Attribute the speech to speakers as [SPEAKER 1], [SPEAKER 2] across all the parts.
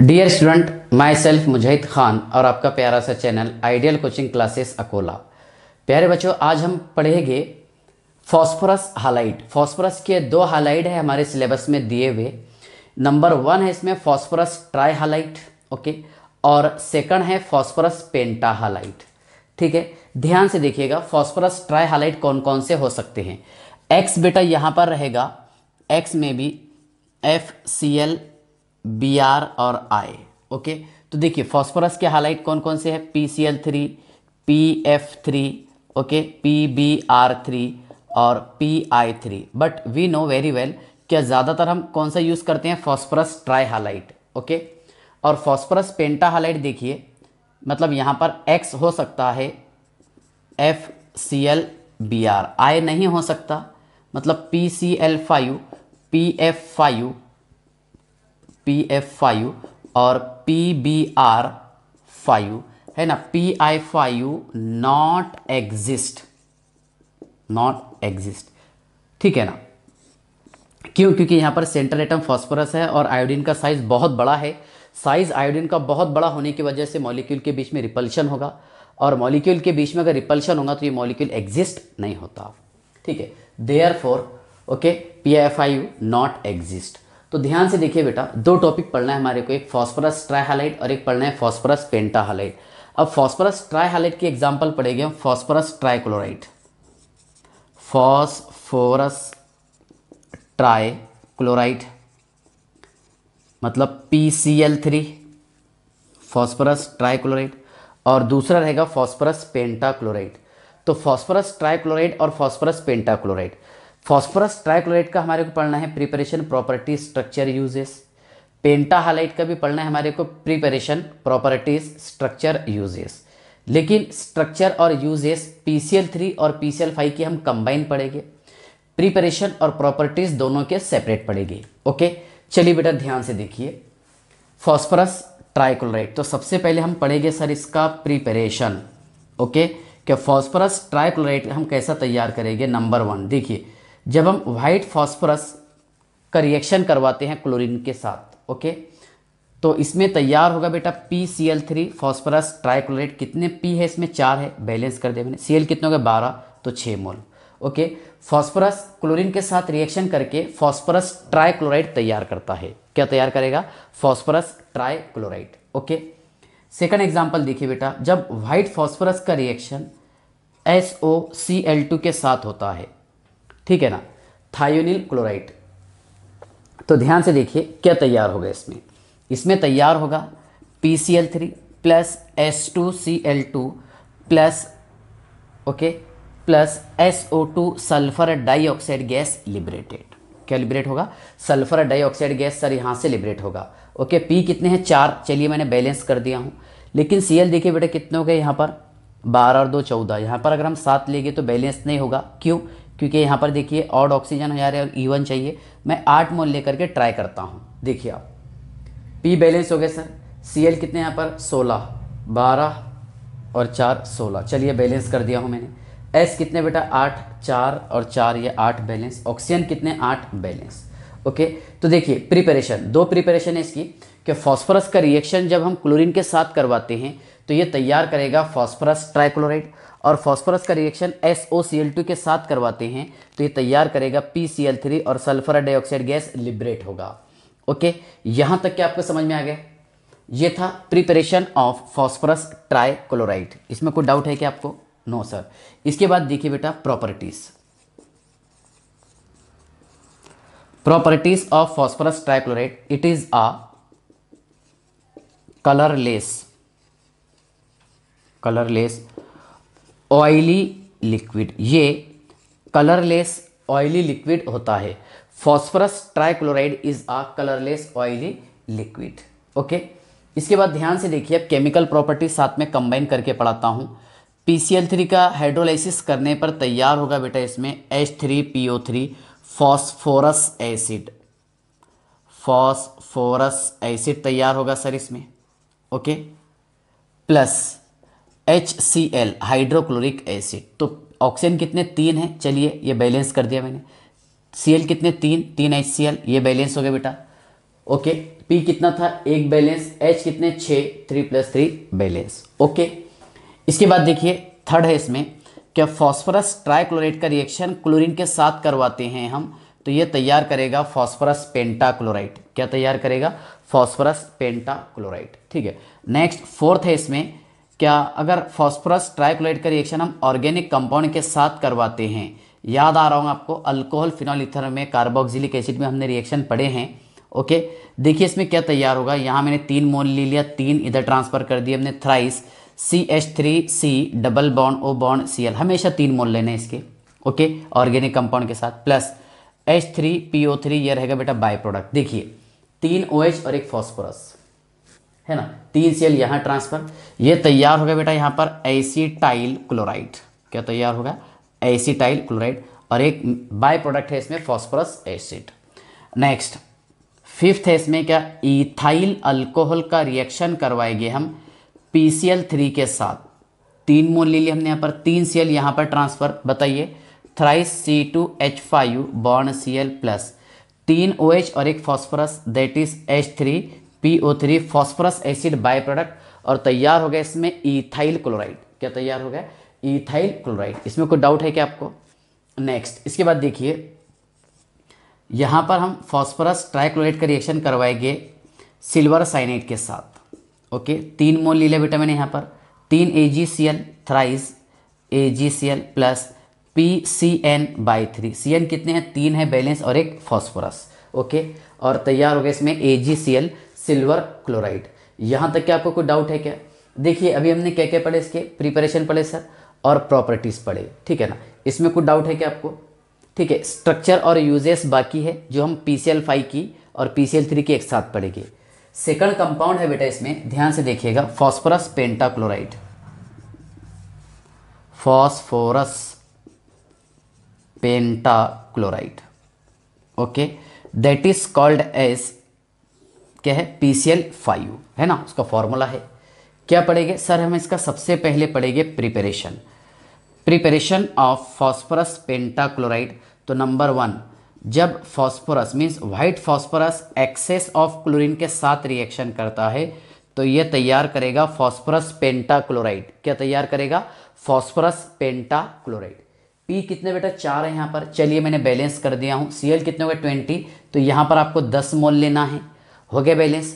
[SPEAKER 1] Dear student myself Mujahid Khan और आपका प्यारा सा channel ideal coaching classes Akola प्यारे बच्चों आज हम पढ़ेंगे फॉस्फोरस हालाइट फॉस्फोरस के दो हालाइड है हमारे सिलेबस में दिए हुए नंबर वन है इसमें फॉस्फोरस ट्राई हालाइट ओके और सेकंड है फॉस्फोरस पेंटा हालाइट ठीक है ध्यान से देखिएगा फॉस्फोरस ट्राई हालाइट कौन कौन से हो सकते हैं एक्स बेटा यहाँ पर रहेगा एक्स में भी F C L B R और आई ओके तो देखिए फॉस्फोरस के हालाइट कौन कौन से हैं P C L three P F three okay P B R three और P I three but we know very well क्या ज़्यादातर हम कौन सा यूज़ करते हैं फॉस्फोरस ट्राई हालाइट ओके और फॉस्फोरस पेंटा हालाइट देखिए मतलब यहाँ पर एक्स हो सकता है F C L B R I नहीं हो सकता मतलब P C L five P F five P F five और पी बी आर फाइव है ना P I five not exist not exist ठीक है ना क्यों क्योंकि यहां पर सेंट्रल एटम फॉस्फोरस है और आयोडीन का साइज बहुत बड़ा है साइज आयोडीन का बहुत बड़ा होने की वजह से मॉलिक्यूल के बीच में रिपल्शन होगा और मॉलिक्यूल के बीच में अगर रिपल्शन होगा तो ये मॉलिक्यूल एग्जिस्ट नहीं होता ठीक है therefore okay P I five not exist तो ध्यान से देखिए बेटा दो टॉपिक पढ़ना है हमारे को एक फॉस्फरस ट्राईहालाइट और एक पढ़ना है फॉस्फरस पेंटाहालाइट अब फॉस्फरस ट्राईहालाइट की एग्जाम्पल पढ़ेंगे हम फॉस्फरस ट्राइक्लोराइड फॉस्फोरस ट्राई मतलब P C L three phosphorus trichloride और दूसरा रहेगा फॉस्फरस पेंटाक्लोराइड तो फॉस्फरस ट्राइक्लोराइड और फॉस्फरस पेंटाक्लोराइड फॉस्फोरस ट्राइक्लोराइड का हमारे को पढ़ना है preparation properties structure uses penta halide का भी पढ़ना है हमारे को प्रिपरेशन प्रॉपर्टीज स्ट्रक्चर यूजेस लेकिन स्ट्रक्चर और यूजेस पी थ्री और पी फाइव की हम कंबाइन पढ़ेंगे प्रिपरेशन और प्रॉपर्टीज दोनों के सेपरेट पड़ेगी ओके चलिए बेटा ध्यान से देखिए फॉस्फोरस ट्राइक्लोराइड तो सबसे पहले हम पढ़ेंगे सर इसका प्रिपरेशन ओके क्या फॉस्फोरस ट्राइक्लोराइड हम कैसा तैयार करेंगे नंबर वन देखिए जब हम वाइट फॉस्फोरस का रिएक्शन करवाते हैं क्लोरीन के साथ ओके तो इसमें तैयार होगा बेटा P C L three phosphorus trichlorate कितने पी है इसमें चार है बैलेंस कर दिया मैंने सी एल कितने हो गए बारह तो छः मोल ओके फॉस्फोरस क्लोरीन के साथ रिएक्शन करके फॉस्फोरस ट्राइक्लोराइड तैयार करता है क्या तैयार करेगा phosphorus trichloride okay second example देखिए बेटा जब वाइट फॉस्फोरस का reaction S O C L two के साथ होता है ठीक है ना थायोनिल क्लोराइड तो ध्यान से देखिए क्या तैयार होगा इसमें इसमें तैयार होगा P C L three plus S two C L two plus okay plus S O two sulphur dioxide gas liberated क्या लिबरेट होगा सल्फर डाइऑक्साइड गैस सर यहाँ से लिबरेट होगा ओके पी कितने हैं चार चलिए मैंने बैलेंस कर दिया हूँ लेकिन सी एल देखिए बेटा कितने हो गए यहाँ पर बारह और दो चौदह यहाँ पर अगर हम सात लेंगे तो बैलेंस नहीं होगा क्यों क्योंकि यहाँ पर देखिए ऑड ऑक्सीजन हो जा रहे और ईवन e चाहिए मैं आठ मोल लेकर के ट्राई करता हूँ देखिए आप पी बैलेंस हो गया सर सी एल कितने यहाँ पर सोलह बारह और चार सोलह चलिए बैलेंस कर दिया हूँ मैंने एस कितने बेटा आठ चार और चार ये आठ बैलेंस ऑक्सीजन कितने आठ बैलेंस ओके तो देखिए प्रिपरेशन दो प्रिपरेशन है इसकी कि फॉस्फरस का रिएक्शन जब हम क्लोरीन के साथ करवाते हैं तो ये तैयार करेगा फॉस्फरस ट्राइक्लोराइड और फास्फोरस का रिएक्शन एस के साथ करवाते हैं तो ये तैयार करेगा पी और सल्फर डाइऑक्साइड गैस लिबरेट होगा ओके यहां तक क्या आपको समझ में आ गया ये था प्रिपरेशन ऑफ फॉस्फोरस ट्राइक्लोराइड इसमें कोई डाउट है क्या आपको नो सर इसके बाद देखिए बेटा properties properties of phosphorus trichloride it is a colourless colourless oily liquid ये कलरलेस ऑयली लिक्विड होता है phosphorus trichloride is a colourless oily liquid okay इसके बाद ध्यान से देखिए अब केमिकल प्रॉपर्टी साथ में कंबाइन करके पढ़ाता हूँ पी का हाइड्रोलाइसिस करने पर तैयार होगा बेटा इसमें H three P O three phosphorous acid phosphorous acid तैयार होगा सर इसमें okay plus H C L hydrochloric acid तो ऑक्सीजन कितने तीन है चलिए ये बैलेंस कर दिया मैंने सी एल कितने तीन तीन एच सी एल ये बैलेंस हो गया बेटा ओके पी कितना था एक बैलेंस एच कितने छः three plus three balance okay इसके बाद देखिए थर्ड है इसमें क्या फॉस्फोरस ट्राइक्लोरेट का रिएक्शन क्लोरीन के साथ करवाते हैं हम तो ये तैयार करेगा फॉस्फोरस पेंटाक्लोराइड क्या तैयार करेगा फॉस्फोरस पेंटाक्लोराइड ठीक है नेक्स्ट फोर्थ है इसमें क्या अगर फॉस्फोरस ट्राइक्लोराइड का रिएक्शन हम ऑर्गेनिक कंपाउंड के साथ करवाते हैं याद आ रहा हूँ आपको अल्कोहल फिनॉल इथर में कार्बोक्सिलिक एसिड में हमने रिएक्शन पढ़े हैं ओके देखिए इसमें क्या तैयार होगा यहाँ मैंने तीन मोल ले लिया तीन इधर ट्रांसफर कर दिए हमने thrice C H three C double bond O bond C L हमेशा तीन मोल लेने हैं इसके ओके ऑर्गेनिक कंपाउंड के साथ plus H three P O three ये रहेगा बेटा बाय प्रोडक्ट देखिए तीन ओ OH एच और एक फॉस्फोरस है ना तीन सी यहां ट्रांसफर ये तैयार हो गया बेटा यहां पर एसीटाइल क्लोराइड क्या तैयार होगा एसीटाइल क्लोराइड और एक बाय प्रोडक्ट है इसमें फॉस्फोरस एसिड नेक्स्ट फिफ्थ है इसमें क्या इथाइल अल्कोहल का रिएक्शन करवाएंगे हम पीसीएल थ्री के साथ तीन मोल ले लिए हमने यहां पर तीन सी यहां पर ट्रांसफर बताइए thrice C two H five bond C L plus तीन ओ OH एच और एक phosphorus that is H three P O three phosphorous acid by product और तैयार हो गया इसमें इथाइल क्लोराइड क्या तैयार हो गया इथाइल क्लोराइड इसमें कोई डाउट है क्या आपको नेक्स्ट इसके बाद देखिए यहाँ पर हम फॉस्फोरस ट्राइक्लोराइड का रिएक्शन करवाएंगे सिल्वर साइनाइड के साथ ओके तीन मोल लीला विटामिन यहाँ पर तीन A G C L thrice A G C L plus P C N by three C N कितने हैं तीन है बैलेंस और एक फॉस्फोरस ओके और तैयार हो गया इसमें A G C L silver chloride यहाँ तक के आपको कोई डाउट है क्या देखिए अभी हमने क्या क्या पढ़े इसके प्रिपरेशन पढ़े सर और प्रॉपर्टीज़ पढ़े ठीक है ना इसमें कुछ डाउट है क्या आपको ठीक है स्ट्रक्चर और यूजेस बाकी है जो हम पी सी एल फाइव की और पी सी एल थ्री की एक साथ पढ़ेंगे सेकंड कंपाउंड है बेटा इसमें ध्यान से देखिएगा phosphorus pentachloride phosphorus pentachloride okay that is called as क्या है पी सी एल फाइव है ना उसका फॉर्मूला है क्या पढ़ेगा सर हम इसका सबसे पहले पढ़ेंगे preparation preparation of phosphorus pentachloride तो नंबर वन जब phosphorus means white phosphorus excess of chlorine के साथ रिएक्शन करता है तो यह तैयार करेगा फॉस्फोरस पेंटाक्लोराइड क्या तैयार करेगा फॉस्फोरस पेंटाक्लोराइड पी कितने बेटा चार है यहाँ पर चलिए मैंने बैलेंस कर दिया हूँ सी कितने हो गए ट्वेंटी तो यहाँ पर आपको दस मोल लेना है हो गया बैलेंस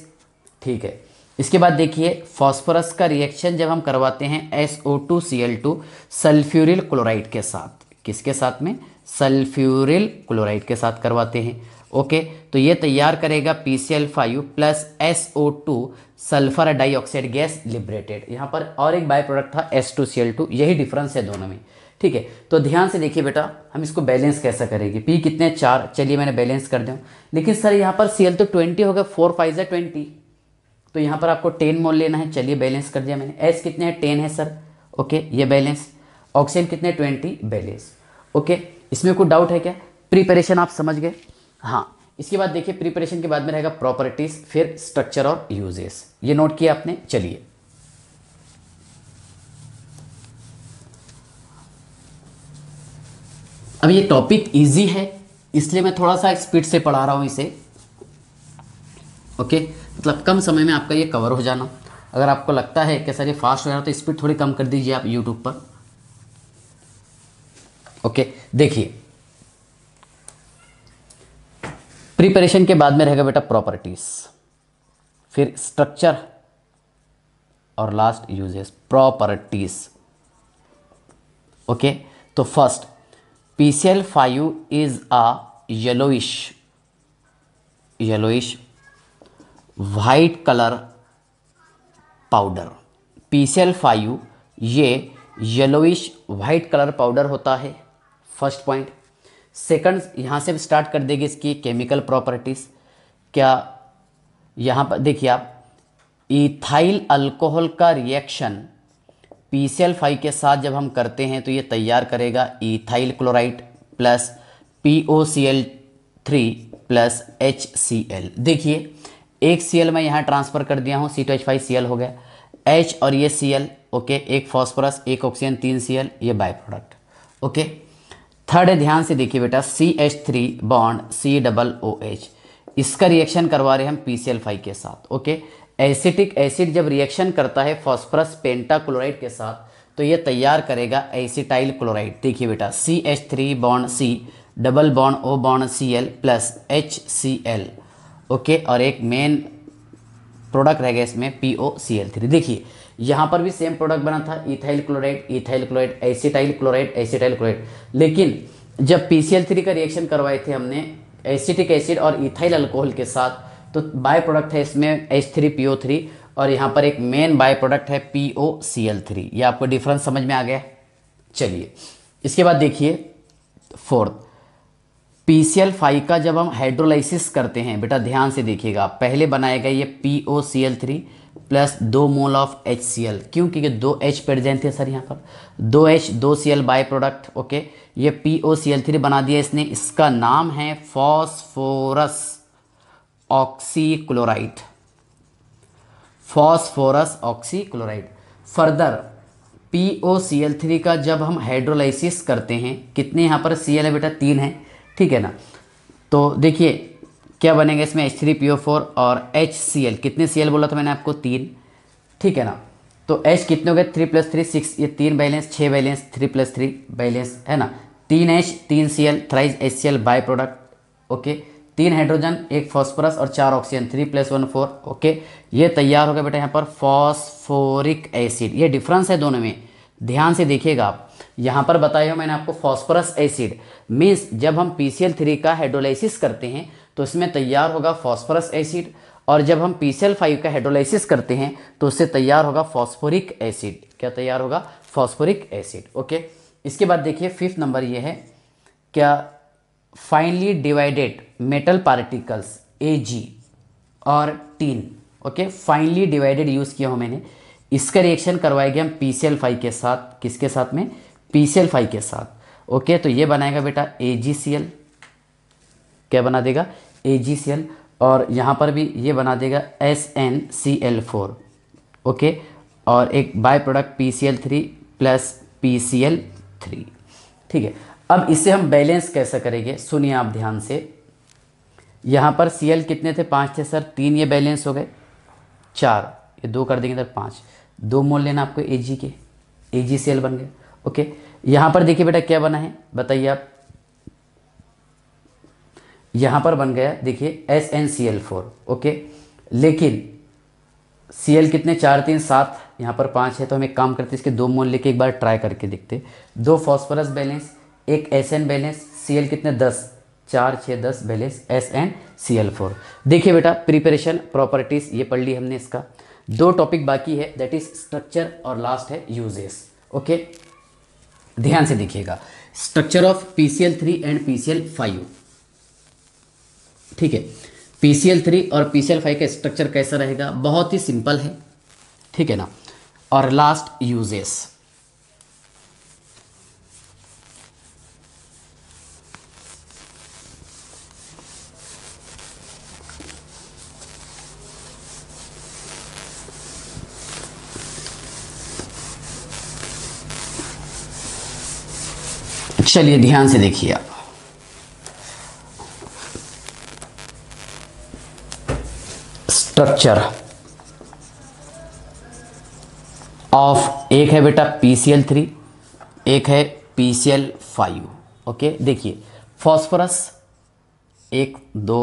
[SPEAKER 1] ठीक है इसके बाद देखिए फॉस्फोरस का रिएक्शन जब हम करवाते हैं S O two C L two sulphuryl chloride के साथ किसके साथ में सल्फ्यूरिल क्लोराइड के साथ करवाते हैं ओके तो ये तैयार करेगा P C L five plus S O two sulphur dioxide gas liberated यहाँ पर और एक बाय प्रोडक्ट था S two C L two यही डिफरेंस है दोनों में ठीक है तो ध्यान से देखिए बेटा हम इसको बैलेंस कैसा करेंगे पी कितने चार चलिए मैंने बैलेंस कर दूँ लेकिन सर यहाँ पर सी तो ट्वेंटी हो गया फोर फाइव है ट्वेंटी तो यहाँ पर आपको टेन मोल लेना है चलिए बैलेंस कर दिया मैंने एस कितने हैं टेन है सर ओके ये बैलेंस ऑक्सीजन कितने ट्वेंटी बैलेंस ओके इसमें कोई डाउट है क्या प्रिपरेशन आप समझ गए हाँ इसके बाद देखिए प्रिपरेशन के बाद में रहेगा प्रॉपर्टीज़ फिर स्ट्रक्चर और यूजेस ये नोट किया आपने चलिए अब ये टॉपिक इजी है इसलिए मैं थोड़ा सा स्पीड से पढ़ा रहा हूँ इसे ओके मतलब कम समय में आपका ये कवर हो जाना अगर आपको लगता है कि सर ये फास्ट हो जाना तो स्पीड थोड़ी कम कर दीजिए आप यूट्यूब पर ओके देखिए प्रिपरेशन के बाद में रहेगा बेटा प्रॉपर्टीज फिर स्ट्रक्चर और लास्ट यूजेस प्रॉपर्टीज ओके तो first L 5 is a yellowish yellowish white color powder P C L five ये येलोइश वाइट कलर पाउडर होता है फर्स्ट पॉइंट सेकंड यहाँ से स्टार्ट कर देगी इसकी केमिकल प्रॉपर्टीज़ क्या यहाँ पर देखिए आप इथाइल अल्कोहल का रिएक्शन पी के साथ जब हम करते हैं तो ये तैयार करेगा ethyl chloride plus P three plus H C L देखिए एक सी एल मैं यहाँ ट्रांसफ़र कर दिया हूँ C two H five C L हो गया एच और ये सी एल ओके एक फॉस्फोरस एक ऑक्सीजन तीन सी एल ये बाय प्रोडक्ट ओके थर्ड ध्यान से देखिए बेटा C H three bond C double O H इसका रिएक्शन करवा रहे हैं हम पी सी एल फाइव के साथ ओके okay? एसिटिक एसिड जब रिएक्शन करता है फॉस्फरस पेंटाक्लोराइड के साथ तो ये तैयार करेगा एसिटाइल क्लोराइड देखिए बेटा C H three bond C double bond O bond C L plus H C L okay और एक मेन प्रोडक्ट रहेगा इसमें P O C L three देखिए यहाँ पर भी सेम प्रोडक्ट बना था ethyl chloride ethyl chloride acetyl chloride acetyl chloride लेकिन जब पी सी एल थ्री का रिएक्शन करवाए थे हमने एसिटिक एसिड और इथाइल अल्कोहल के साथ तो बाय प्रोडक्ट है इसमें H three P O three और यहाँ पर एक मेन बाय प्रोडक्ट है P O C L three ये आपको डिफरेंस समझ में आ गया चलिए इसके बाद देखिए fourth P C L five का जब हम हाइड्रोलाइसिस करते हैं बेटा ध्यान से देखिएगा पहले बनाया गया ये P O C L three plus दो mole of H C L क्योंकि दो एच प्रेजेंट थे सर यहाँ पर दो एच दो C L by product okay ये P O C L three बना दिया इसने इसका नाम है phosphorus oxychloride phosphorus oxychloride further P O C L three का जब हम हाइड्रोलाइसिस करते हैं कितने यहाँ पर सी एल है बेटा तीन है ठीक है ना तो देखिए क्या बनेगा इसमें H three P O four और एच सी एल कितने सी एल बोला था मैंने आपको तीन ठीक है ना तो एच कितने हो गए थ्री प्लस थ्री सिक्स ये तीन बैलेंस छः balance three plus three balance है ना तीन एच तीन C L thrice H C L by product okay तीन हाइड्रोजन एक फॉस्फोरस और चार oxygen three plus one four okay ये तैयार हो गया बेटा यहाँ पर फॉस्फोरिक एसिड ये डिफरेंस है दोनों में ध्यान से देखिएगा आप यहाँ पर बताया मैंने आपको फॉस्फोरस एसिड मीन्स जब हम पी थ्री का हाइड्रोलाइसिस करते हैं तो इसमें तैयार होगा फॉस्फोरस एसिड और जब हम पी फाइव का हाइड्रोलाइसिस करते हैं तो उससे तैयार होगा फॉस्फोरिक एसिड क्या तैयार होगा फॉस्फोरिक एसिड ओके इसके बाद देखिए फिफ्थ नंबर ये है क्या finely divided metal particles A G और tin okay finely divided use किया हो मैंने इसका रिएक्शन गया हम पी सी एल फाइव के साथ किसके साथ में पी सी एल फाइव के साथ ओके तो ये बनाएगा बेटा ए जी सी एल क्या बना देगा ए जी सी एल और यहाँ पर भी ये बना देगा S N C L four okay और एक bye byproduct P C L three plus P C L three ठीक है अब इसे हम बैलेंस कैसे करेंगे सुनिए आप ध्यान से यहाँ पर सी एल कितने थे पाँच थे सर तीन ये बैलेंस हो गए चार ये दो कर देंगे सर तो पाँच दो मोल लेना आपको ए जी के ए जी सी एल बन गए ओके यहाँ पर देखिए बेटा क्या बना है बताइए आप यहाँ पर बन गया देखिए S N C L four okay लेकिन सी एल कितने चार तीन सात यहाँ पर पाँच है तो हम एक काम करते इसके दो मोल लेके एक बार ट्राई करके देखते दो फॉस्फोरस बैलेंस एक S N balance C L कितने दस चार छः दस balance S N C L four देखिए बेटा प्रिपरेशन प्रॉपर्टीज़ ये पढ़ ली हमने इसका दो टॉपिक बाकी है दैट इज़ स्ट्रक्चर और लास्ट है यूजेस ओके ध्यान से देखिएगा structure of P C L three and P C L five ठीक है पी सी एल थ्री और पी सी एल फाइव का स्ट्रक्चर कैसा रहेगा बहुत ही सिंपल है ठीक है ना और लास्ट यूजेस चलिए ध्यान से देखिए आप स्ट्रक्चर ऑफ एक है बेटा पीसीएल थ्री एक है P C L five okay देखिए फास्फोरस एक दो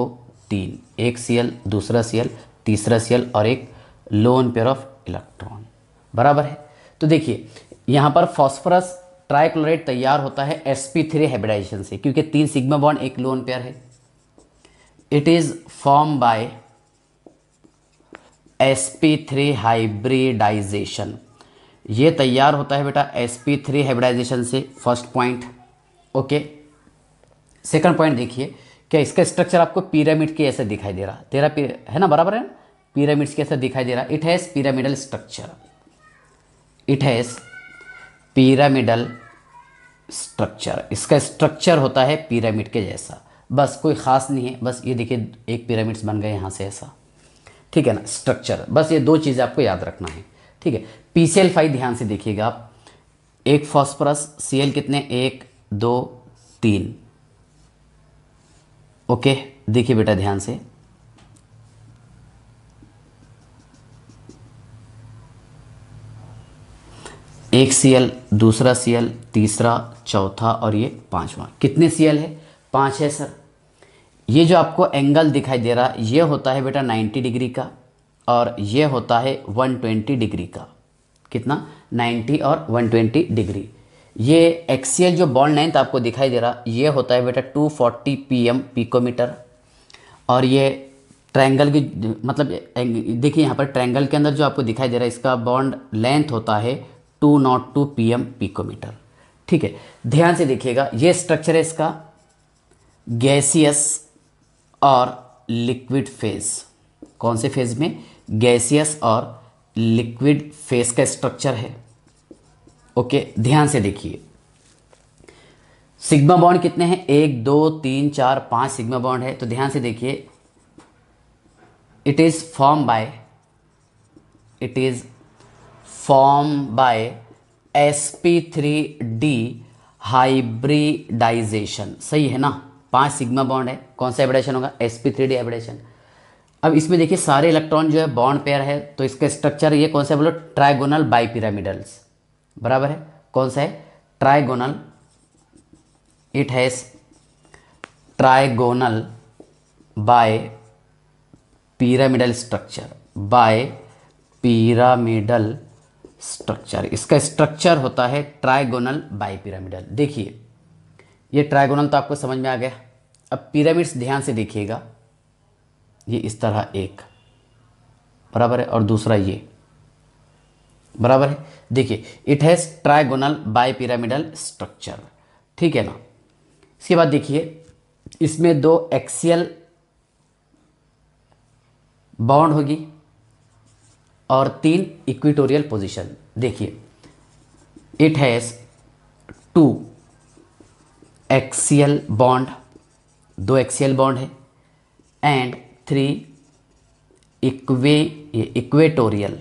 [SPEAKER 1] तीन एक सीएल दूसरा सीएल तीसरा सीएल और एक लोन पेयर ऑफ इलेक्ट्रॉन बराबर है तो देखिए यहां पर फास्फोरस ट्राइक्लोराइड तैयार होता है sp3 हाइब्रिडाइजेशन से क्योंकि तीन सिग्मा बॉन्ड एक लोन पेयर है it is form by sp3 three hybridization ये तैयार होता है बेटा sp3 थ्री हाइब्रिडाइजेशन से first point okay second point देखिए क्या इसका स्ट्रक्चर आपको पिरामिड के ऐसे दिखाई दे रहा तेरा है ना बराबर है पिरामिड्स के ऐसे दिखाई दे रहा it has pyramidal structure it has pyramidal structure इसका स्ट्रक्चर होता है पिरामिड के जैसा बस कोई ख़ास नहीं है बस ये देखिए एक पिरामिड्स बन गए यहाँ से ऐसा ठीक है ना स्ट्रक्चर बस ये दो चीज़ें आपको याद रखना है ठीक है पी सी एल फाइव ध्यान से देखिएगा आप एक सी एल कितने एक दो तीन ओके देखिए बेटा ध्यान से एक सी एल दूसरा सी एल तीसरा चौथा और ये पांचवा कितने सी एल है पाँच है सर ये जो आपको एंगल दिखाई दे रहा है ये होता है बेटा 90 डिग्री का और ये होता है 120 डिग्री का कितना 90 और 120 डिग्री ये एक्सीएल जो बॉल लेंथ आपको दिखाई दे रहा ये होता है बेटा 240 फोर्टी पी एम पिकोमीटर और ये ट्रायंगल की मतलब देखिए यहाँ पर ट्रायंगल के अंदर जो आपको दिखाई दे रहा है इसका बॉन्ड लेंथ होता है two naught two P M picometre ठीक है ध्यान से देखिएगा ये स्ट्रक्चर है इसका गैसियस और लिक्विड फेज कौन से फेज में गैसियस और लिक्विड फेज का स्ट्रक्चर है ओके ध्यान से देखिए सिग्मा बॉन्ड कितने हैं एक दो तीन चार पांच सिग्मा बॉन्ड है तो ध्यान से देखिए it is form by it is P by sp3d hybridization सही है ना पांच सिग्मा बॉन्ड है कौन सा एबडेशन होगा एस पी थ्री डी एबडेशन अब इसमें देखिए सारे इलेक्ट्रॉन जो है बॉन्ड पेयर है तो इसका स्ट्रक्चर ये कौन सा बोलो ट्राइगोनल बाईपिरामिडल्स बराबर है कौन सा है trigonal it has trigonal bipyramidal structure bipyramidal structure इसका स्ट्रक्चर होता है ट्राइगोनल बाईपिरामिडल देखिए ये ट्राइगोनल तो आपको समझ में आ गया अब पिरामिड्स ध्यान से देखिएगा ये इस तरह एक बराबर है और दूसरा ये बराबर है देखिए it has trigonal bipyramidal structure ठीक है ना इसके बाद देखिए इसमें दो एक्सियल बाउंड होगी और तीन इक्विटोरियल पोजीशन देखिए it has two axial bond दो एक्सियल बॉन्ड है एंड थ्री इक्वे इक्वेटोरियल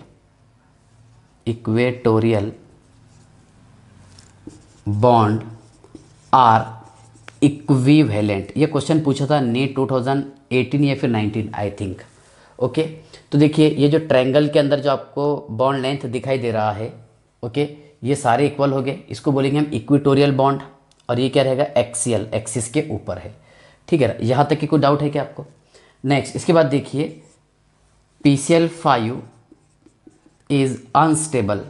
[SPEAKER 1] इक्वेटोरियल बॉन्ड आर वैलेंट ये क्वेश्चन पूछा था नीट 2018 या फिर 19 आई थिंक ओके तो देखिए ये जो ट्रायंगल के अंदर जो आपको बॉन्ड लेंथ दिखाई दे रहा है ओके ये सारे इक्वल हो गए इसको बोलेंगे हम इक्विटोरियल बॉन्ड और ये क्या रहेगा एक्सियल एक्सिस के ऊपर है ठीक है यहाँ तक की कोई डाउट है क्या आपको नेक्स्ट इसके बाद देखिए P C L five is unstable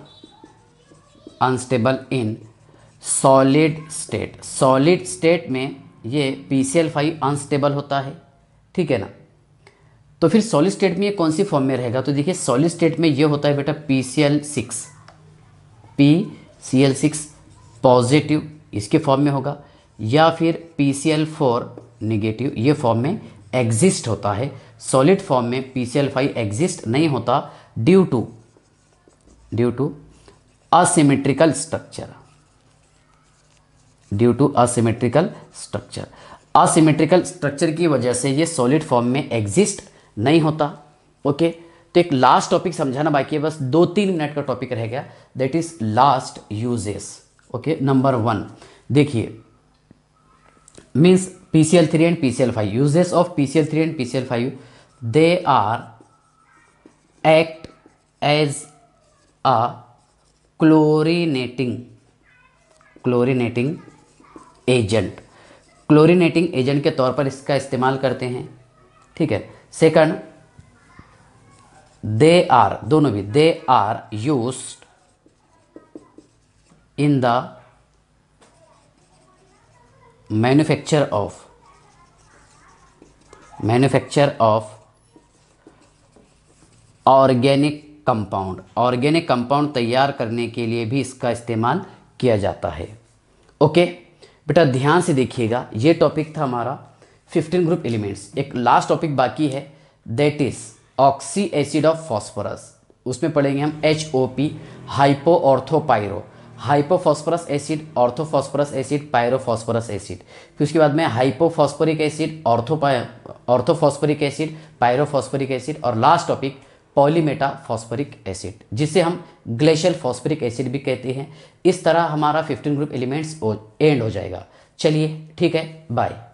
[SPEAKER 1] unstable in solid state solid state में ये P C L five unstable होता है ठीक है ना तो फिर सॉलिड स्टेट में ये कौन सी फॉर्म में रहेगा तो देखिए सॉलिड स्टेट में ये होता है बेटा P C L six P C L six positive इसके फॉर्म में होगा या फिर P C L four negative ये फॉर्म में एग्जिस्ट होता है सॉलिड फॉर्म में P C L five exist नहीं होता due to due to asymmetrical structure due to asymmetrical structure asymmetrical structure की वजह से ये सॉलिड फॉर्म में एग्जिस्ट नहीं होता ओके तो एक लास्ट टॉपिक समझाना बाकी है बस दो तीन मिनट का टॉपिक रह गया that is last uses okay number one देखिए means P C L three and P C L five uses of P C L three and P C L five they are act as a chlorinating chlorinating agent chlorinating agent के तौर पर इसका इस्तेमाल करते हैं ठीक है second they are दोनों भी they are use in the manufacture of manufacture of organic compound organic compound तैयार करने के लिए भी इसका इस्तेमाल किया जाता है ओके बेटा ध्यान से देखिएगा ये टॉपिक था हमारा फिफ्टीन ग्रुप एलिमेंट्स एक लास्ट टॉपिक बाकी है that is oxy acid of phosphorus उसमें पढ़ेंगे हम H O P hypo ortho pyro hypophosphorous acid orthophosphorous acid pyrophosphorous acid फिर उसके बाद में hypophosphoric acid orthophosphoric acid pyrophosphoric acid और last topic polymetaphosphoric acid जिसे हम ग्लेशियल फॉस्फोरिक एसिड भी कहते हैं इस तरह हमारा 15 ग्रुप एलिमेंट्स एंड हो जाएगा चलिए ठीक है बाय